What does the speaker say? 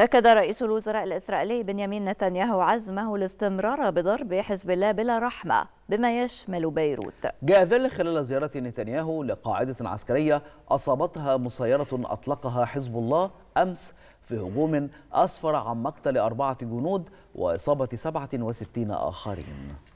أكد رئيس الوزراء الإسرائيلي بنيامين نتنياهو عزمه الاستمرار بضرب حزب الله بلا رحمة بما يشمل بيروت جاء ذلك خلال زيارة نتنياهو لقاعدة عسكرية أصابتها مسيرة أطلقها حزب الله أمس في هجوم أسفر عن مقتل أربعة جنود وإصابة 67 آخرين